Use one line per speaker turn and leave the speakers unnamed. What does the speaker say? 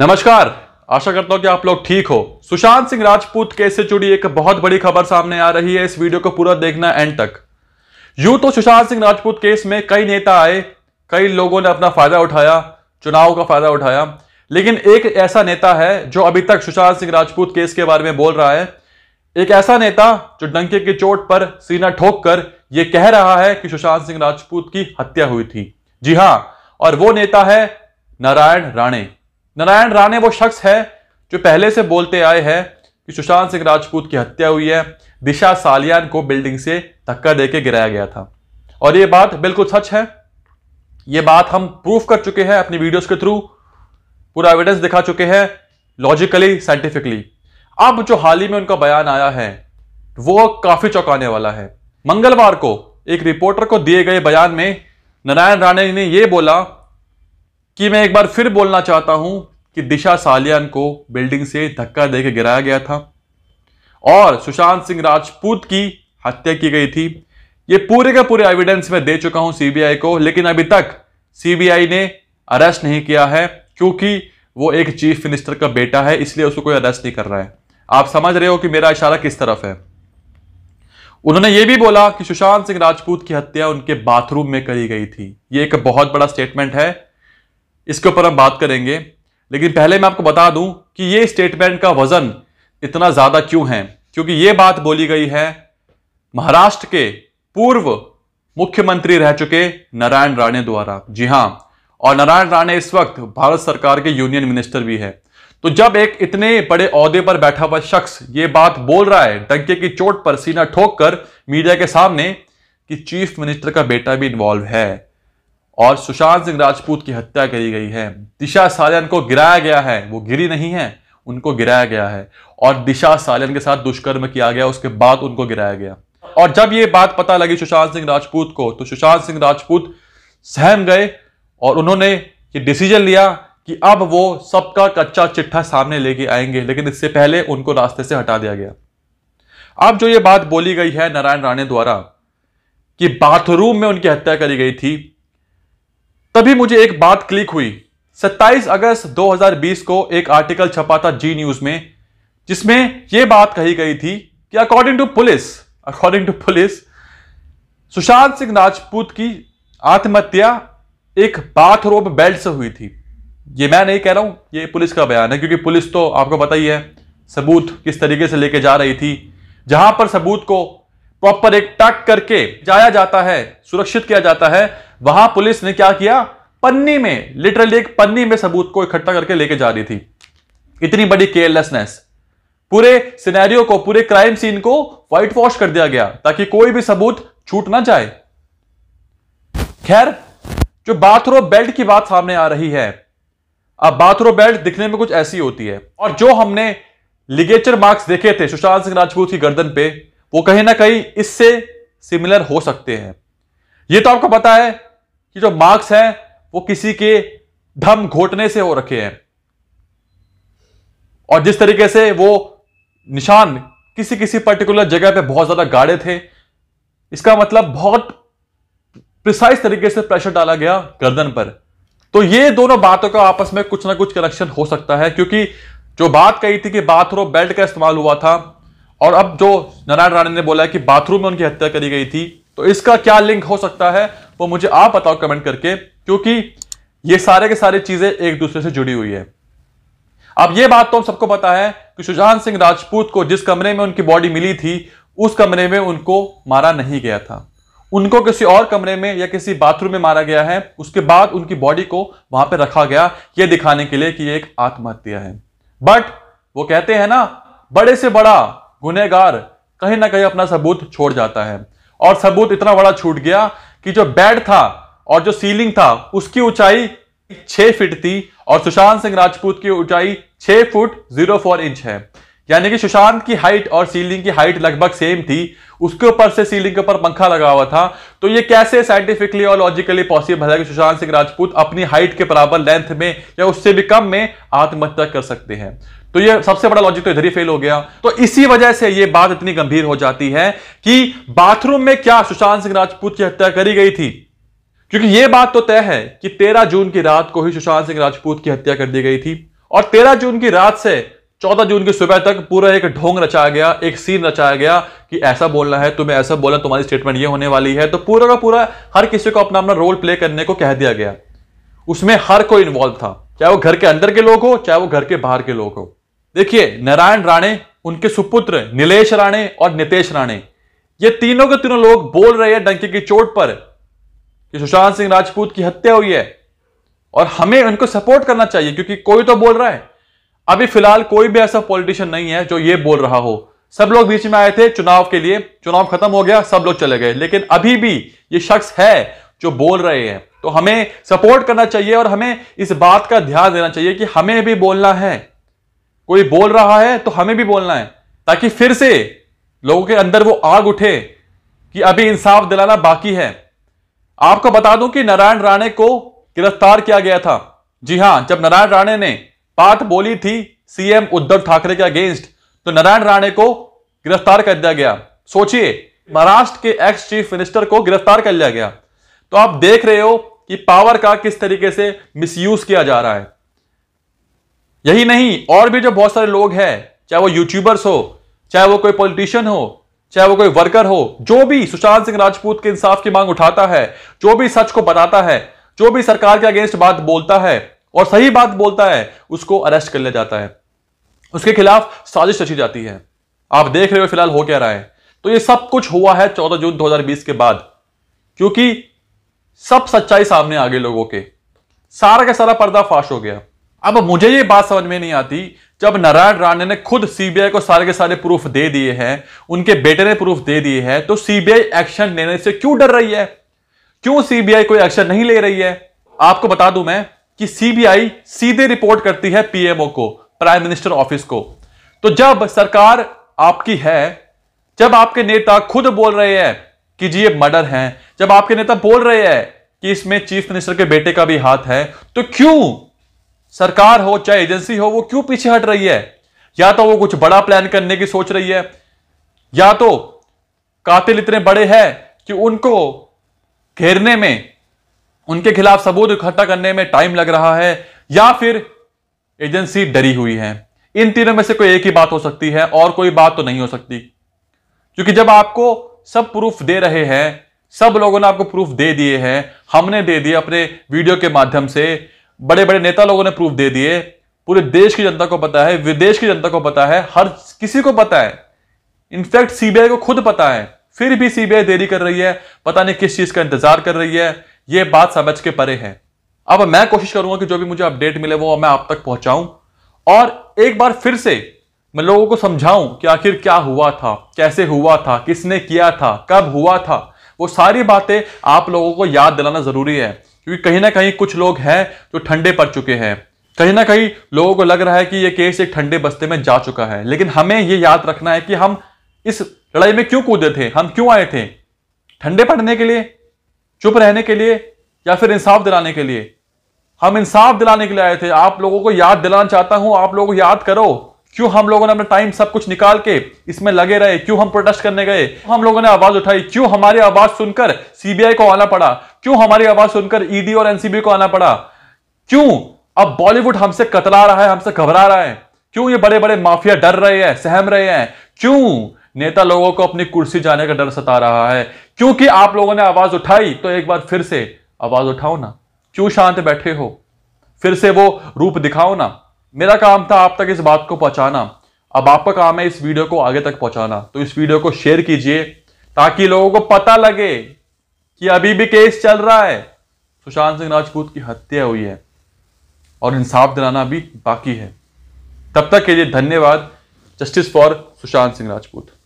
नमस्कार आशा करता हूं कि आप लोग ठीक हो सुशांत सिंह राजपूत केस से जुड़ी एक बहुत बड़ी खबर सामने आ रही है इस वीडियो को पूरा देखना एंड तक यूं तो सुशांत सिंह राजपूत केस में कई नेता आए कई लोगों ने अपना फायदा उठाया चुनाव का फायदा उठाया लेकिन एक ऐसा नेता है जो अभी तक सुशांत सिंह राजपूत केस के बारे में बोल रहा है एक ऐसा नेता जो डंके की चोट पर सीना ठोक कर यह कह रहा है कि सुशांत सिंह राजपूत की हत्या हुई थी जी हां और वो नेता है नारायण राणे नारायण राणे वो शख्स है जो पहले से बोलते आए हैं कि सुशांत सिंह राजपूत की हत्या हुई है दिशा सालियान को बिल्डिंग से धक्का देके गिराया गया था और ये बात बिल्कुल सच है ये बात हम प्रूफ कर चुके हैं अपनी वीडियोस के थ्रू पूरा एविडेंस दिखा चुके हैं लॉजिकली साइंटिफिकली अब जो हाल ही में उनका बयान आया है वो काफी चौंकाने वाला है मंगलवार को एक रिपोर्टर को दिए गए बयान में नारायण राणे ने यह बोला कि मैं एक बार फिर बोलना चाहता हूं कि दिशा सालियान को बिल्डिंग से धक्का देकर गिराया गया था और सुशांत सिंह राजपूत की हत्या की गई थी ये पूरे का पूरे एविडेंस मैं दे चुका हूं सीबीआई को लेकिन अभी तक सीबीआई ने अरेस्ट नहीं किया है क्योंकि वो एक चीफ मिनिस्टर का बेटा है इसलिए उसको कोई अरेस्ट नहीं कर रहा है आप समझ रहे हो कि मेरा इशारा किस तरफ है उन्होंने यह भी बोला कि सुशांत सिंह राजपूत की हत्या उनके बाथरूम में करी गई थी यह एक बहुत बड़ा स्टेटमेंट है इसके ऊपर हम बात करेंगे लेकिन पहले मैं आपको बता दूं कि ये स्टेटमेंट का वजन इतना ज्यादा क्यों है क्योंकि ये बात बोली गई है महाराष्ट्र के पूर्व मुख्यमंत्री रह चुके नारायण राणे द्वारा जी हां और नारायण राणे इस वक्त भारत सरकार के यूनियन मिनिस्टर भी है तो जब एक इतने बड़े औहदे पर बैठा हुआ शख्स ये बात बोल रहा है डंके की चोट पर सीना ठोक कर मीडिया के सामने कि चीफ मिनिस्टर का बेटा भी इन्वॉल्व है और सुशांत सिंह राजपूत की हत्या करी गई है दिशा सालन को गिराया गया है वो गिरी नहीं है उनको गिराया गया है और दिशा सालन के साथ दुष्कर्म किया गया उसके बाद उनको गिराया गया और जब ये बात पता लगी सुशांत सिंह राजपूत को तो सुशांत सिंह राजपूत सहम गए और उन्होंने ये डिसीजन लिया कि अब वो सबका कच्चा चिट्ठा सामने लेके आएंगे लेकिन इससे पहले उनको रास्ते से हटा दिया गया अब जो ये बात बोली गई है नारायण राणे द्वारा कि बाथरूम में उनकी हत्या करी गई थी तभी मुझे एक बात क्लिक हुई 27 अगस्त 2020 को एक आर्टिकल छपा था जी न्यूज में जिसमें यह बात कही गई थी कि according to police according to police Sushant Singh Rajput की आत्महत्या एक बाथरोब बेल्ट से हुई थी ये मैं नहीं कह रहा हूं ये पुलिस का बयान है क्योंकि पुलिस तो आपको पता ही है सबूत किस तरीके से लेके जा रही थी जहां पर सबूत को प्रॉपर पर एक टक करके जाया जाता है सुरक्षित किया जाता है वहां पुलिस ने क्या किया पन्नी में लिटरली एक पन्नी में सबूत को इकट्ठा करके लेके जा रही थी इतनी बड़ी केयरलेसनेस पूरे सिनेरियो को पूरे क्राइम सीन को व्हाइट वॉश कर दिया गया ताकि कोई भी सबूत छूट ना जाए खैर जो बाथरो बेल्ट की बात सामने आ रही है अब बाथरोब बेल्ट दिखने में कुछ ऐसी होती है और जो हमने लिगेचर मार्क्स देखे थे सुशांत सिंह राजपूत की गर्दन पे वो कहीं ना कहीं इससे सिमिलर हो सकते हैं ये तो आपको पता है कि जो मार्क्स हैं वो किसी के धम घोटने से हो रखे हैं और जिस तरीके से वो निशान किसी किसी पर्टिकुलर जगह पे बहुत ज्यादा गाड़े थे इसका मतलब बहुत प्रिसाइज तरीके से प्रेशर डाला गया गर्दन पर तो ये दोनों बातों का आपस में कुछ ना कुछ कनेक्शन हो सकता है क्योंकि जो बात कही थी कि बाथरो बेल्ट का इस्तेमाल हुआ था और अब जो नारायण राणे ने बोला है कि बाथरूम में उनकी हत्या करी गई थी तो इसका क्या लिंक हो सकता है वो मुझे आप बताओ कमेंट करके क्योंकि ये सारे के सारे चीजें एक दूसरे से जुड़ी हुई है अब ये बात तो हम सबको पता है कि सुजान सिंह राजपूत को जिस कमरे में उनकी बॉडी मिली थी उस कमरे में उनको मारा नहीं गया था उनको किसी और कमरे में या किसी बाथरूम में मारा गया है उसके बाद उनकी बॉडी को वहां पर रखा गया यह दिखाने के लिए कि यह एक आत्महत्या है बट वो कहते हैं ना बड़े से बड़ा गुनेगार कहीं ना कहीं अपना सबूत छोड़ जाता है और सबूत इतना बड़ा छूट गया कि जो बेड था और जो सीलिंग था उसकी ऊंचाई छह फीट थी और सुशांत सिंह राजपूत की ऊंचाई छह फुट जीरो फोर इंच है यानी कि सुशांत की हाइट और सीलिंग की हाइट लगभग सेम थी उसके ऊपर से सीलिंग के ऊपर पंखा लगा हुआ था तो ये कैसे साइंटिफिकली और लॉजिकली पॉसिबल है कि सुशांत सिंह राजपूत अपनी हाइट के बराबर लेंथ में या उससे भी कम में आत्महत्या कर सकते हैं तो ये सबसे बड़ा लॉजिक तो इधर ही फेल हो गया तो इसी वजह से ये बात इतनी गंभीर हो जाती है कि बाथरूम में क्या सुशांत सिंह राजपूत की हत्या करी गई थी क्योंकि यह बात तो तय है कि 13 जून की रात को ही सुशांत सिंह राजपूत की हत्या कर दी गई थी और 13 जून की रात से चौदह जून की सुबह तक पूरा एक ढोंग रचाया गया एक सीन रचाया गया कि ऐसा बोलना है तुम्हें ऐसा बोलना तुम्हारी स्टेटमेंट ये होने वाली है तो पूरा का पूरा हर किसी को अपना अपना रोल प्ले करने को कह दिया गया उसमें हर कोई इन्वॉल्व था चाहे वो घर के अंदर के लोग हो चाहे वो घर के बाहर के लोग हो देखिए नारायण राणे उनके सुपुत्र नीलेश राणे और नितेश राणे ये तीनों के तीनों लोग बोल रहे हैं डंकी की चोट पर कि सुशांत सिंह राजपूत की हत्या हुई है और हमें उनको सपोर्ट करना चाहिए क्योंकि कोई तो बोल रहा है अभी फिलहाल कोई भी ऐसा पॉलिटिशियन नहीं है जो ये बोल रहा हो सब लोग बीच में आए थे चुनाव के लिए चुनाव खत्म हो गया सब लोग चले गए लेकिन अभी भी ये शख्स है जो बोल रहे हैं तो हमें सपोर्ट करना चाहिए और हमें इस बात का ध्यान देना चाहिए कि हमें भी बोलना है कोई बोल रहा है तो हमें भी बोलना है ताकि फिर से लोगों के अंदर वो आग उठे कि अभी इंसाफ दिलाना बाकी है आपको बता दूं कि नारायण राणे को गिरफ्तार किया गया था जी हां जब नारायण राणे ने बात बोली थी सीएम उद्धव ठाकरे के अगेंस्ट तो नारायण राणे को गिरफ्तार कर दिया गया सोचिए महाराष्ट्र के एक्स चीफ मिनिस्टर को गिरफ्तार कर लिया गया तो आप देख रहे हो कि पावर का किस तरीके से मिसयूज किया जा रहा है यही नहीं और भी जो बहुत सारे लोग हैं चाहे वो यूट्यूबर्स हो चाहे वो कोई पॉलिटिशियन हो चाहे वो कोई वर्कर हो जो भी सुशांत सिंह राजपूत के इंसाफ की मांग उठाता है जो भी सच को बताता है जो भी सरकार के अगेंस्ट बात बोलता है और सही बात बोलता है उसको अरेस्ट कर लिया जाता है उसके खिलाफ साजिश रची जाती है आप देख रहे हो फिलहाल हो क्या रहा है तो ये सब कुछ हुआ है 14 जून 2020 के बाद क्योंकि सब सच्चाई सामने आ गई लोगों के सारा का सारा पर्दाफाश हो गया अब मुझे ये बात समझ में नहीं आती जब नारायण राणे ने खुद सीबीआई को सारे के सारे प्रूफ दे दिए हैं उनके बेटे ने प्रूफ दे दिए हैं तो सीबीआई एक्शन लेने से क्यों डर रही है क्यों सीबीआई कोई एक्शन नहीं ले रही है आपको बता दूं मैं कि सीबीआई सीधे रिपोर्ट करती है पीएमओ को प्राइम मिनिस्टर ऑफिस को तो जब सरकार आपकी है जब आपके नेता खुद बोल रहे हैं कि जी ये मर्डर है जब आपके नेता बोल रहे हैं कि इसमें चीफ मिनिस्टर के बेटे का भी हाथ है तो क्यों सरकार हो चाहे एजेंसी हो वो क्यों पीछे हट रही है या तो वो कुछ बड़ा प्लान करने की सोच रही है या तो कातिल इतने बड़े हैं कि उनको घेरने में उनके खिलाफ सबूत इकट्ठा करने में टाइम लग रहा है या फिर एजेंसी डरी हुई है इन तीनों में से कोई एक ही बात हो सकती है और कोई बात तो नहीं हो सकती क्योंकि जब आपको सब प्रूफ दे रहे हैं सब लोगों ने आपको प्रूफ दे दिए हैं हमने दे दिए अपने वीडियो के माध्यम से बड़े बड़े नेता लोगों ने प्रूफ दे दिए पूरे देश की जनता को पता है विदेश की जनता को पता है हर किसी को पता है इनफैक्ट सीबीआई को खुद पता है फिर भी सीबीआई देरी कर रही है पता नहीं किस चीज का इंतजार कर रही है ये बात समझ के परे हैं अब मैं कोशिश करूंगा कि जो भी मुझे अपडेट मिले वो मैं आप तक पहुंचाऊं और एक बार फिर से मैं लोगों को समझाऊं कि आखिर क्या हुआ था कैसे हुआ था किसने किया था कब हुआ था वो सारी बातें आप लोगों को याद दिलाना जरूरी है क्योंकि कहीं ना कहीं कुछ लोग हैं जो ठंडे पड़ चुके हैं कहीं ना कहीं लोगों को लग रहा है कि ये केस एक ठंडे बस्ते में जा चुका है लेकिन हमें ये याद रखना है कि हम इस लड़ाई में क्यों कूदे थे हम क्यों आए थे ठंडे पड़ने के लिए चुप रहने के लिए या फिर इंसाफ दिलाने के लिए हम इंसाफ दिलाने के लिए आए थे आप लोगों को याद दिलाना चाहता हूं आप लोगों को याद करो क्यों हम लोगों ने अपना टाइम सब कुछ निकाल के इसमें लगे रहे क्यों हम प्रोटेस्ट करने गए हम लोगों ने आवाज उठाई क्यों हमारी आवाज सुनकर सीबीआई को आना पड़ा क्यों हमारी आवाज सुनकर ईडी e और एनसीबी को आना पड़ा क्यों अब बॉलीवुड हमसे कतरा रहा है हमसे घबरा रहा है क्यों ये बड़े बड़े माफिया डर रहे हैं सहम रहे हैं क्यों नेता लोगों को अपनी कुर्सी जाने का डर सता रहा है क्योंकि आप लोगों ने आवाज उठाई तो एक बार फिर से आवाज उठाओ ना क्यों शांत बैठे हो फिर से वो रूप दिखाओ ना मेरा काम था आप तक इस बात को पहुंचाना अब आपका काम है इस वीडियो को आगे तक पहुंचाना तो इस वीडियो को शेयर कीजिए ताकि लोगों को पता लगे कि अभी भी केस चल रहा है सुशांत सिंह राजपूत की हत्या हुई है और इंसाफ दिलाना भी बाकी है तब तक के लिए धन्यवाद जस्टिस फॉर सुशांत सिंह राजपूत